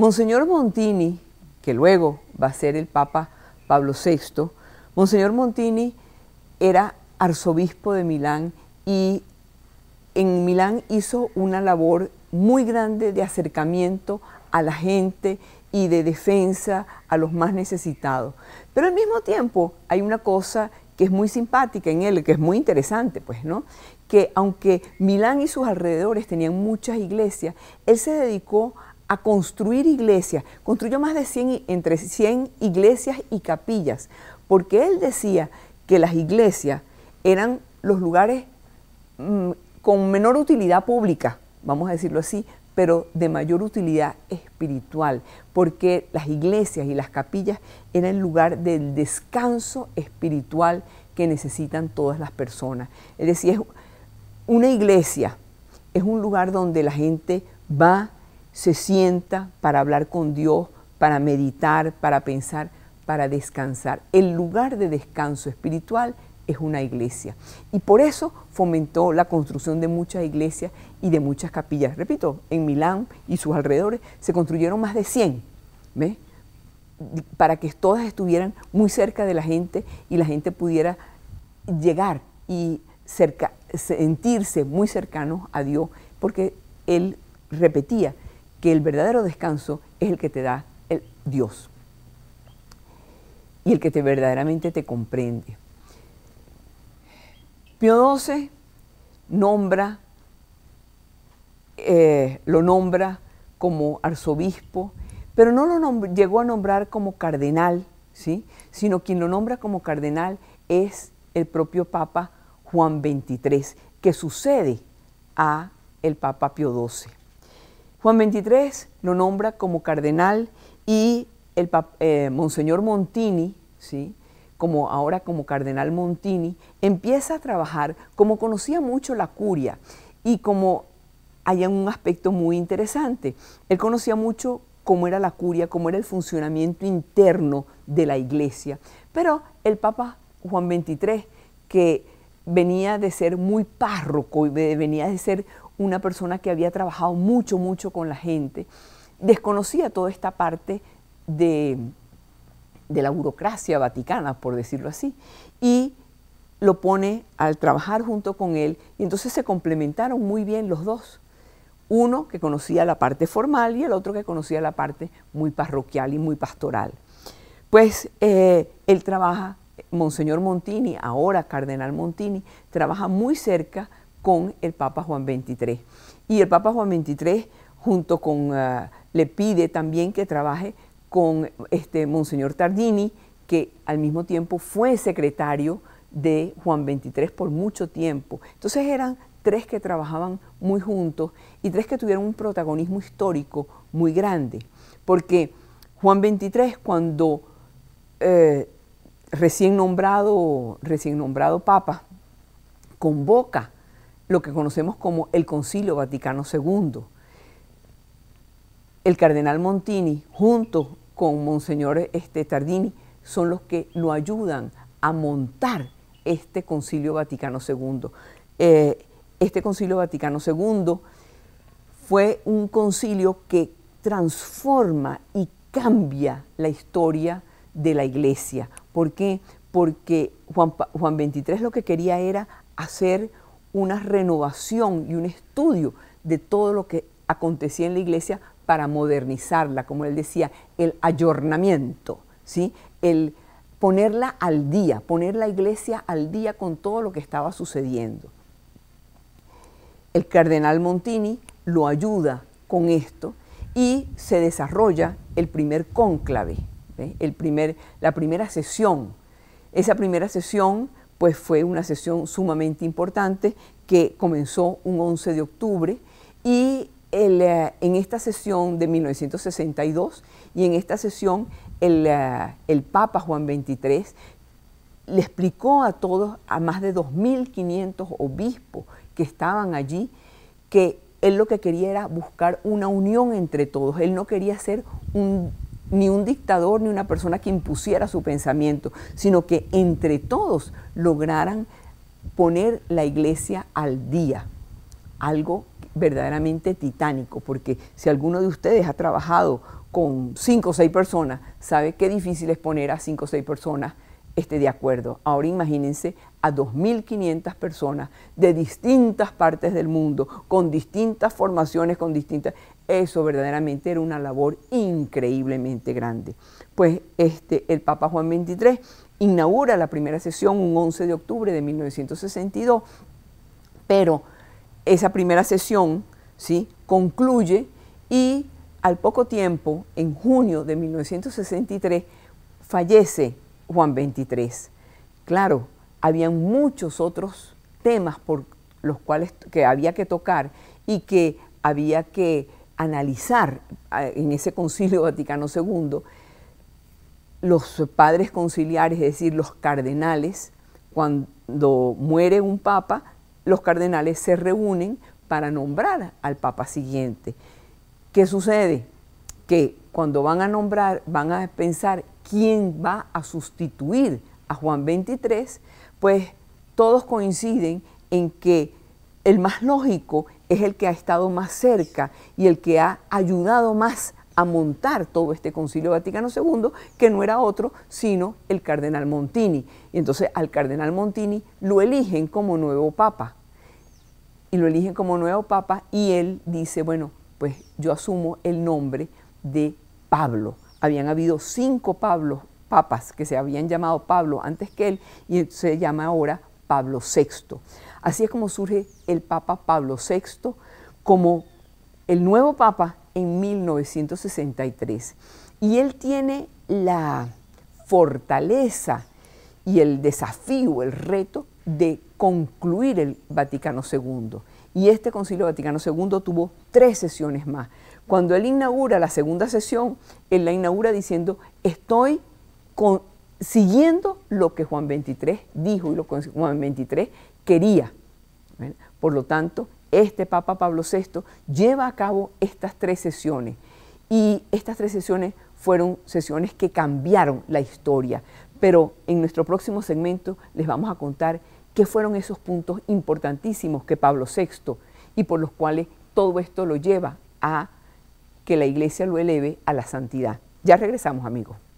Monseñor Montini, que luego va a ser el Papa Pablo VI, Monseñor Montini era arzobispo de Milán y en Milán hizo una labor muy grande de acercamiento a la gente y de defensa a los más necesitados. Pero al mismo tiempo hay una cosa que es muy simpática en él, que es muy interesante, pues, ¿no? Que aunque Milán y sus alrededores tenían muchas iglesias, él se dedicó a a construir iglesias. Construyó más de 100, entre 100 iglesias y capillas, porque él decía que las iglesias eran los lugares mm, con menor utilidad pública, vamos a decirlo así, pero de mayor utilidad espiritual, porque las iglesias y las capillas eran el lugar del descanso espiritual que necesitan todas las personas. Es decir, una iglesia es un lugar donde la gente va, se sienta para hablar con Dios, para meditar, para pensar, para descansar. El lugar de descanso espiritual es una iglesia. Y por eso fomentó la construcción de muchas iglesias y de muchas capillas. Repito, en Milán y sus alrededores se construyeron más de 100, ¿ves? para que todas estuvieran muy cerca de la gente y la gente pudiera llegar y cerca, sentirse muy cercano a Dios, porque él repetía que el verdadero descanso es el que te da el Dios y el que te verdaderamente te comprende. Pío XII nombra, eh, lo nombra como arzobispo, pero no lo llegó a nombrar como cardenal, ¿sí? sino quien lo nombra como cardenal es el propio Papa Juan XXIII, que sucede a el Papa Pío XII. Juan 23 lo nombra como cardenal y el eh, Monseñor Montini, ¿sí? como ahora como cardenal Montini, empieza a trabajar como conocía mucho la curia y como hay un aspecto muy interesante. Él conocía mucho cómo era la curia, cómo era el funcionamiento interno de la iglesia. Pero el Papa Juan XXIII, que venía de ser muy párroco, venía de ser una persona que había trabajado mucho, mucho con la gente. Desconocía toda esta parte de, la burocracia vaticana, por decirlo así, y lo pone al trabajar junto con él, y entonces se complementaron muy bien los dos. Uno que conocía la parte formal y el otro que conocía la parte muy parroquial y muy pastoral. Pues eh, él trabaja Monseñor Montini, ahora Cardenal Montini, trabaja muy cerca con el Papa Juan XXIII. Y el Papa Juan XXIII junto con, eh, le pide también que trabaje con este Monseñor Tardini, que al mismo tiempo fue secretario de Juan XXIII por mucho tiempo. Entonces eran tres que trabajaban muy juntos y tres que tuvieron un protagonismo histórico muy grande, porque Juan XXIII cuando eh, recién nombrado, recién nombrado Papa convoca lo que conocemos como el Concilio Vaticano II. El cardenal Montini, junto con Monseñor este, Tardini, son los que lo ayudan a montar este Concilio Vaticano II. Eh, este Concilio Vaticano II fue un concilio que transforma y cambia la historia de la iglesia. ¿Por qué? Porque Juan, Juan 23 lo que quería era hacer una renovación y un estudio de todo lo que acontecía en la iglesia para modernizarla, como él decía, el ayornamiento, ¿sí? el ponerla al día, poner la iglesia al día con todo lo que estaba sucediendo. El cardenal Montini lo ayuda con esto y se desarrolla el primer cónclave, el primer, la primera sesión. Esa primera sesión pues fue una sesión sumamente importante que comenzó un 11 de octubre y eh, en esta sesión de 1962 y en esta sesión el, eh, el Papa Juan XXIII le explicó a todos, a más de 2.500 obispos que estaban allí, que él lo que quería era buscar una unión entre todos, él no quería ser un ni un dictador, ni una persona que impusiera su pensamiento, sino que entre todos lograran poner la iglesia al día, algo verdaderamente titánico, porque si alguno de ustedes ha trabajado con cinco o seis personas, sabe qué difícil es poner a cinco o seis personas de acuerdo. Ahora imagínense a 2.500 personas de distintas partes del mundo, con distintas formaciones, con distintas... Eso verdaderamente era una labor increíblemente grande. Pues este, el Papa Juan XXIII inaugura la primera sesión un 11 de octubre de 1962, pero esa primera sesión ¿sí? concluye y al poco tiempo, en junio de 1963, fallece Juan XXIII. Claro, habían muchos otros temas por los cuales que había que tocar y que había que analizar ah, en ese concilio Vaticano II los padres conciliares, es decir, los cardenales, cuando muere un papa, los cardenales se reúnen para nombrar al papa siguiente. ¿Qué sucede? Que cuando van a nombrar, van a pensar quién va a sustituir a Juan XXIII, pues todos coinciden en que el más lógico es el que ha estado más cerca y el que ha ayudado más a montar todo este concilio Vaticano II, que no era otro sino el cardenal Montini. Y entonces al cardenal Montini lo eligen como nuevo papa. Y lo eligen como nuevo papa y él dice, bueno, pues yo asumo el nombre de Pablo. Habían habido cinco Pablos, papas que se habían llamado Pablo antes que él y se llama ahora Pablo VI. Así es como surge el Papa Pablo VI como el nuevo Papa en 1963. Y él tiene la fortaleza y el desafío, el reto de concluir el Vaticano II. Y este Concilio Vaticano II tuvo tres sesiones más. Cuando él inaugura la segunda sesión, él la inaugura diciendo, estoy con siguiendo lo que Juan 23 dijo y lo que Juan 23 quería. Por lo tanto, este Papa Pablo VI lleva a cabo estas tres sesiones y estas tres sesiones fueron sesiones que cambiaron la historia, pero en nuestro próximo segmento les vamos a contar qué fueron esos puntos importantísimos que Pablo VI y por los cuales todo esto lo lleva a que la iglesia lo eleve a la santidad. Ya regresamos amigos.